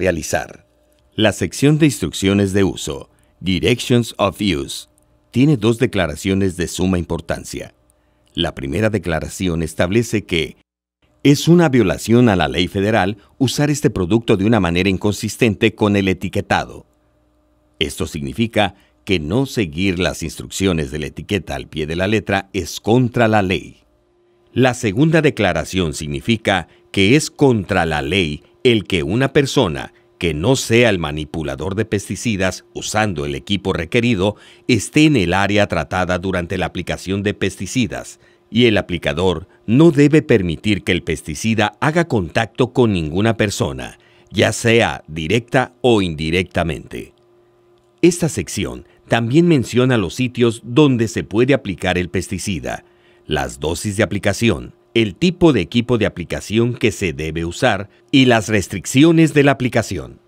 realizar. La sección de instrucciones de uso, Directions of Use, tiene dos declaraciones de suma importancia. La primera declaración establece que es una violación a la ley federal usar este producto de una manera inconsistente con el etiquetado. Esto significa que no seguir las instrucciones de la etiqueta al pie de la letra es contra la ley. La segunda declaración significa que es contra la ley el que una persona que no sea el manipulador de pesticidas usando el equipo requerido esté en el área tratada durante la aplicación de pesticidas y el aplicador no debe permitir que el pesticida haga contacto con ninguna persona, ya sea directa o indirectamente. Esta sección también menciona los sitios donde se puede aplicar el pesticida, las dosis de aplicación, el tipo de equipo de aplicación que se debe usar y las restricciones de la aplicación.